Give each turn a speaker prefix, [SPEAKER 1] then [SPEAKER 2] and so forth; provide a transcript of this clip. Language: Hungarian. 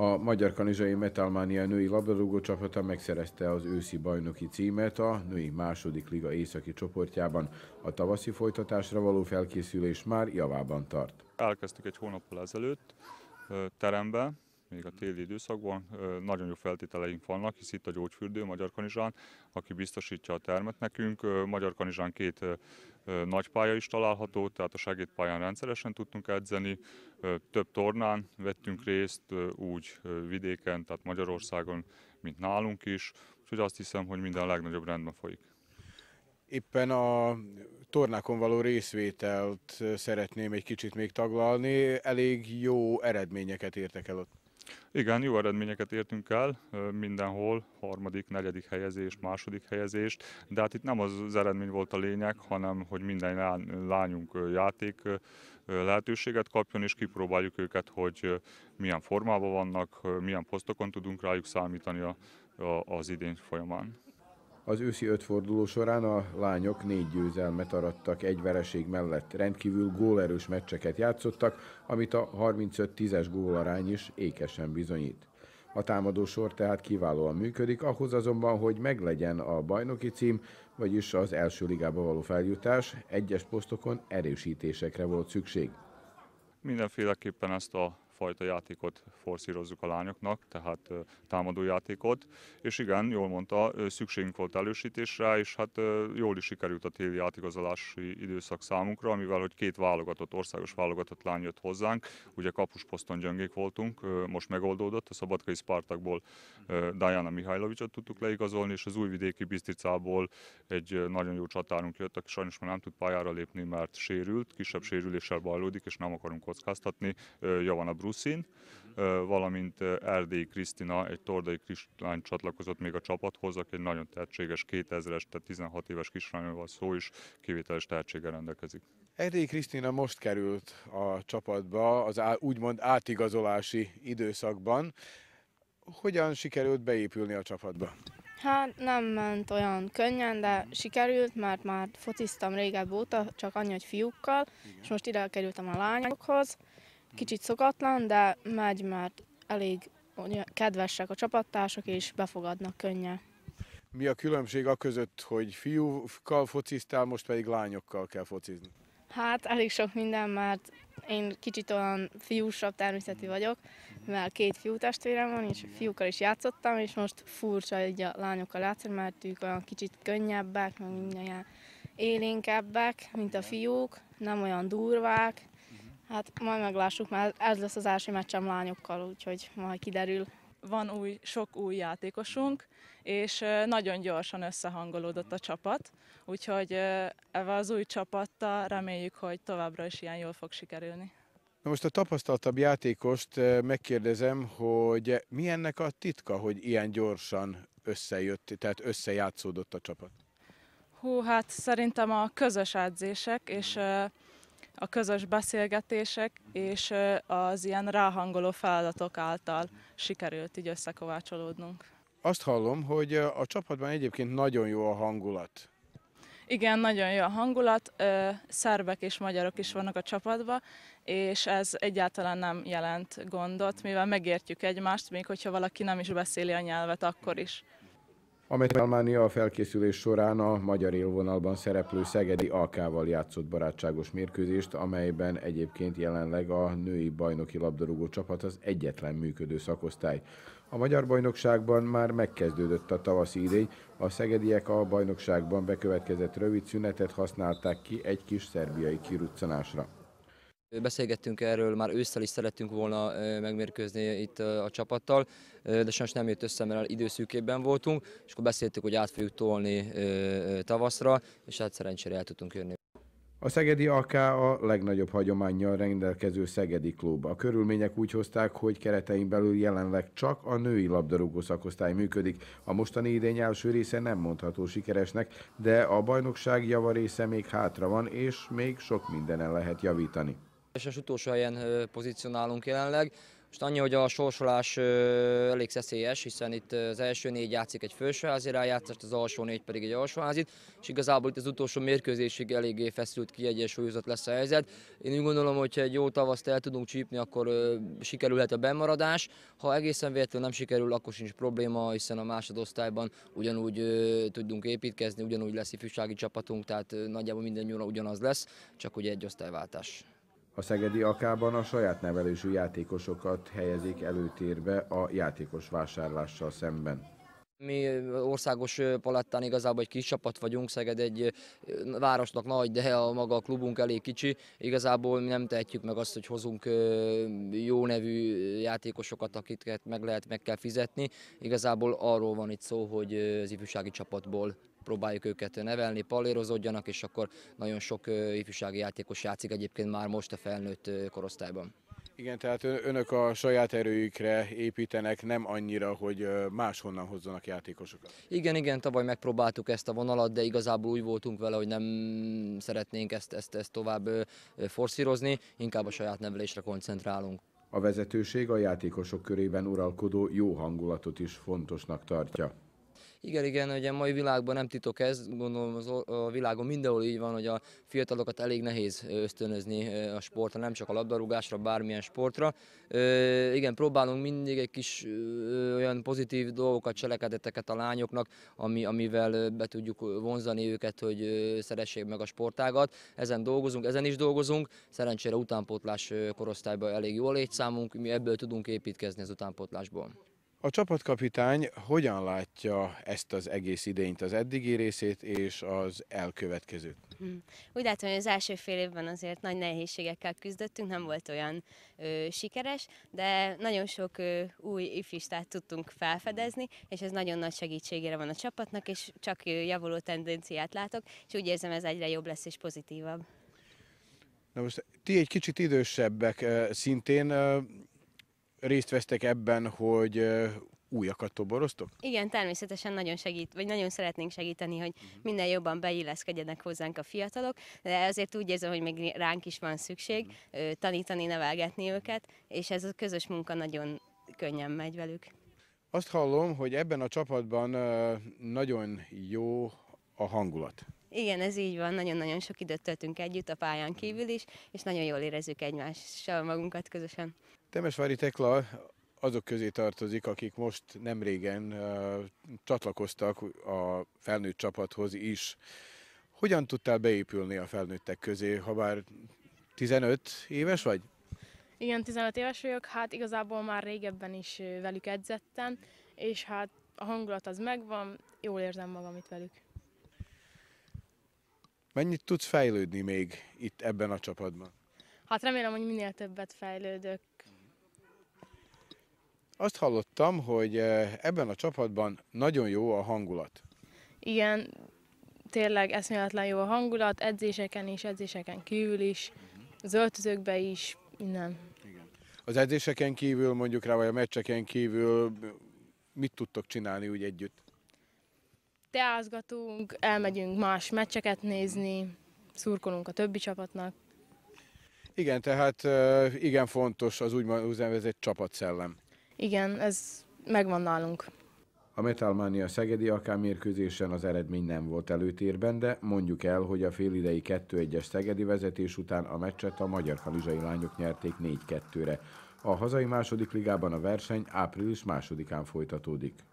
[SPEAKER 1] A magyar kanizsai Metalmánia női labdarúgó csapata megszerezte az őszi bajnoki címet a női második liga északi csoportjában. A tavaszi folytatásra való felkészülés már javában tart.
[SPEAKER 2] Elkezdtük egy hónappal ezelőtt terembe, még a téli időszakban. Nagyon jó feltételeink vannak, hisz itt a gyógyfürdő Magyar Kanizsán, aki biztosítja a termet nekünk. Magyar Kanizsán két nagy pálya is található, tehát a segédpályán rendszeresen tudtunk edzeni. Több tornán vettünk részt, úgy vidéken, tehát Magyarországon, mint nálunk is. Úgyhogy azt hiszem, hogy minden a legnagyobb rendben folyik. Éppen a
[SPEAKER 1] tornákon való részvételt szeretném egy kicsit még taglalni. Elég jó eredményeket
[SPEAKER 2] értek el ott. Igen, jó eredményeket értünk el mindenhol, harmadik, negyedik helyezés, második helyezést, de hát itt nem az eredmény volt a lényeg, hanem hogy minden lányunk játék lehetőséget kapjon, és kipróbáljuk őket, hogy milyen formában vannak, milyen posztokon tudunk rájuk számítani az idén folyamán.
[SPEAKER 1] Az őszi ötforduló során a lányok négy győzelmet arattak egy vereség mellett. Rendkívül gólerős meccseket játszottak, amit a 35-10-es gólarány is ékesen bizonyít. A támadó sor tehát kiválóan működik, ahhoz azonban, hogy meglegyen a bajnoki cím, vagyis az első ligába való feljutás, egyes posztokon erősítésekre volt szükség.
[SPEAKER 2] Mindenféleképpen ezt a fajta játékot forszírozzuk a lányoknak, tehát támadó játékot, és igen, jól mondta, szükségünk volt elősítésre, és hát jól is sikerült a téli átigazolási időszak számunkra, amivel hogy két válogatott, országos válogatott lány jött hozzánk, ugye kapusposzton gyöngék voltunk, most megoldódott, a Szabadkai Spartakból Diana Mihajlovicsot tudtuk leigazolni, és az újvidéki Bisztricából egy nagyon jó csatárunk jött, aki sajnos már nem tud pályára lépni, mert sérült, kisebb sérüléssel bajlódik, és nem akarunk kockáztatni, Javana Bruce Ruszin, valamint Erdély Krisztina, egy tordai kislány csatlakozott még a csapathoz, aki egy nagyon tehetséges 2000-es, tehát 16 éves kislányról szó is, kivételes tehetséggel rendelkezik.
[SPEAKER 1] Erdély Krisztina most került a csapatba az úgymond átigazolási időszakban. Hogyan sikerült beépülni a csapatba?
[SPEAKER 3] Hát nem ment olyan könnyen, de sikerült, mert már fociztam régebb óta, csak annyi, hogy fiúkkal, Igen. és most ide kerültem a lányokhoz. Kicsit szokatlan, de megy, mert elég kedvesek a csapattársak, és befogadnak könnyen.
[SPEAKER 1] Mi a különbség a között, hogy fiúkkal fociztál, most pedig lányokkal kell focizni?
[SPEAKER 3] Hát elég sok minden, mert én kicsit olyan fiúsabb természetű vagyok, mert két fiú testvérem van, és fiúkkal is játszottam, és most furcsa így a lányokkal játszani, mert ők olyan kicsit könnyebbek, meg minden ilyen élénkebbek, mint a fiúk, nem olyan durvák, Hát majd meglássuk, mert ez lesz az első meccsem lányokkal, úgyhogy majd kiderül. Van új, sok új játékosunk, és nagyon gyorsan összehangolódott a csapat, úgyhogy ebben az új csapattal reméljük, hogy továbbra is ilyen jól fog sikerülni.
[SPEAKER 1] Na most a tapasztaltabb játékost megkérdezem, hogy mi ennek a titka, hogy ilyen gyorsan összejött, tehát összejátszódott a csapat?
[SPEAKER 3] Hú, hát szerintem a közös edzések, és a közös beszélgetések és az ilyen ráhangoló feladatok által sikerült így összekovácsolódnunk.
[SPEAKER 1] Azt hallom, hogy a csapatban egyébként nagyon jó a hangulat.
[SPEAKER 3] Igen, nagyon jó a hangulat, szerbek és magyarok is vannak a csapatban, és ez egyáltalán nem jelent gondot, mivel megértjük egymást, még hogyha valaki nem is beszéli a nyelvet, akkor is
[SPEAKER 1] amely Almánia a felkészülés során a magyar élvonalban szereplő Szegedi Alkával játszott barátságos mérkőzést, amelyben egyébként jelenleg a női bajnoki labdarúgó csapat az egyetlen működő szakosztály. A magyar bajnokságban már megkezdődött a tavaszi idény, a szegediek a bajnokságban bekövetkezett rövid szünetet használták ki egy kis szerbiai kiruccanásra.
[SPEAKER 4] Beszélgettünk erről, már ősszel is szerettünk volna megmérkőzni itt a csapattal, de sajnos nem jött össze, mert időszűkében voltunk, és akkor beszéltük, hogy át fogjuk tolni tavaszra, és hát szerencsére el tudtunk jönni. A Szegedi
[SPEAKER 1] AK a legnagyobb hagyományjal rendelkező Szegedi klub. A körülmények úgy hozták, hogy keretein belül jelenleg csak a női labdarúgó szakosztály működik. A mostani idény első része nem mondható sikeresnek, de a bajnokság java része még hátra van, és még sok mindenen lehet javítani.
[SPEAKER 4] És az utolsó helyen pozícionálunk jelenleg. Most annyi, hogy a sorsolás elég szeszélyes, hiszen itt az első négy játszik egy felsőházi rájátszást, az alsó négy pedig egy alsóházit, és igazából itt az utolsó mérkőzésig eléggé feszült, kiegyensúlyozott lesz a helyzet. Én úgy gondolom, hogy egy jó tavaszt el tudunk csípni, akkor sikerülhet a bemaradás. Ha egészen véletlenül nem sikerül, akkor sincs probléma, hiszen a másodosztályban ugyanúgy tudunk építkezni, ugyanúgy lesz ifjúsági csapatunk, tehát nagyjából minden nyúlva ugyanaz lesz, csak ugye egy osztályváltás.
[SPEAKER 1] A Szegedi Akában a saját nevelésű játékosokat helyezik előtérbe a játékos vásárlással szemben.
[SPEAKER 4] Mi országos palettán igazából egy kis csapat vagyunk, Szeged egy városnak nagy, de a maga a klubunk elég kicsi. Igazából mi nem tehetjük meg azt, hogy hozunk jó nevű játékosokat, akiket meg lehet, meg kell fizetni. Igazából arról van itt szó, hogy az ifjúsági csapatból próbáljuk őket nevelni, palérozódjanak, és akkor nagyon sok ifjúsági játékos játszik egyébként már most a felnőtt korosztályban.
[SPEAKER 1] Igen, tehát önök a saját
[SPEAKER 4] erőjükre építenek, nem annyira, hogy máshonnan hozzanak játékosokat. Igen, igen, tavaly megpróbáltuk ezt a vonalat, de igazából úgy voltunk vele, hogy nem szeretnénk ezt, ezt, ezt tovább forszírozni, inkább a saját nevelésre koncentrálunk.
[SPEAKER 1] A vezetőség a játékosok körében uralkodó jó hangulatot is fontosnak tartja.
[SPEAKER 4] Igen, igen, ugye mai világban nem titok ez, gondolom az a világon mindenhol így van, hogy a fiatalokat elég nehéz ösztönözni a sportra, nem csak a labdarúgásra, bármilyen sportra. igen, próbálunk mindig egy kis olyan pozitív dolgokat, cselekedeteket a lányoknak, ami, amivel be tudjuk vonzani őket, hogy szeressék meg a sportágat. Ezen dolgozunk, ezen is dolgozunk. Szerencsére utánpótlás korosztályban elég jó a létszámunk, mi ebből tudunk építkezni az utánpótlásból.
[SPEAKER 1] A csapatkapitány hogyan látja ezt az egész idényt, az eddigi részét és az elkövetkezőt? Hm.
[SPEAKER 3] Úgy látom, hogy az első fél évben azért nagy nehézségekkel küzdöttünk, nem volt olyan ö, sikeres, de nagyon sok ö, új ifistát tudtunk felfedezni, és ez nagyon nagy segítségére van a csapatnak, és csak ö, javuló tendenciát látok, és úgy érzem, ez egyre jobb lesz és pozitívabb.
[SPEAKER 1] Na most ti egy kicsit idősebbek szintén részt vesztek ebben, hogy újakat toboroztok?
[SPEAKER 3] Igen, természetesen nagyon segít, vagy nagyon szeretnénk segíteni, hogy mhm. minden jobban beilleszkedjenek hozzánk a fiatalok, de azért úgy érzem, hogy még ránk is van szükség mhm. tanítani, nevelgetni őket, és ez a közös munka nagyon könnyen megy velük.
[SPEAKER 1] Azt hallom, hogy ebben a csapatban nagyon jó a hangulat.
[SPEAKER 3] Igen, ez így van. Nagyon-nagyon sok időt töltünk együtt a pályán mm. kívül is, és nagyon jól érezzük egymással magunkat közösen.
[SPEAKER 1] Temesvári Tekla azok közé tartozik, akik most nem régen uh, csatlakoztak a felnőtt csapathoz is. Hogyan tudtál beépülni a felnőttek közé, ha bár 15 éves vagy?
[SPEAKER 3] Igen, 15 éves vagyok, hát igazából már régebben is velük edzettem, és hát a hangulat az megvan, jól érzem magam itt velük.
[SPEAKER 1] Mennyit tudsz fejlődni még itt ebben a csapatban?
[SPEAKER 3] Hát remélem, hogy minél többet fejlődök.
[SPEAKER 1] Azt hallottam, hogy eh, ebben a csapatban nagyon jó a hangulat.
[SPEAKER 3] Igen, tényleg eszméletlen jó a hangulat, edzéseken is, edzéseken kívül is, az öltözőkben is, innen. Igen.
[SPEAKER 1] Az edzéseken kívül, mondjuk rá, vagy a meccseken kívül mit tudtok csinálni úgy együtt?
[SPEAKER 3] teázgatunk, elmegyünk más meccseket nézni, szurkolunk a többi csapatnak.
[SPEAKER 1] Igen, tehát igen fontos az úgynevezett csapatszellem.
[SPEAKER 3] Igen, ez megvan nálunk.
[SPEAKER 1] A Metalmania Szegedi akármérkőzésen az eredmény nem volt előtérben, de mondjuk el, hogy a félidei 2-1-es Szegedi vezetés után a meccset a magyar kalizsai lányok nyerték 4-2-re. A hazai második ligában a verseny április másodikán folytatódik.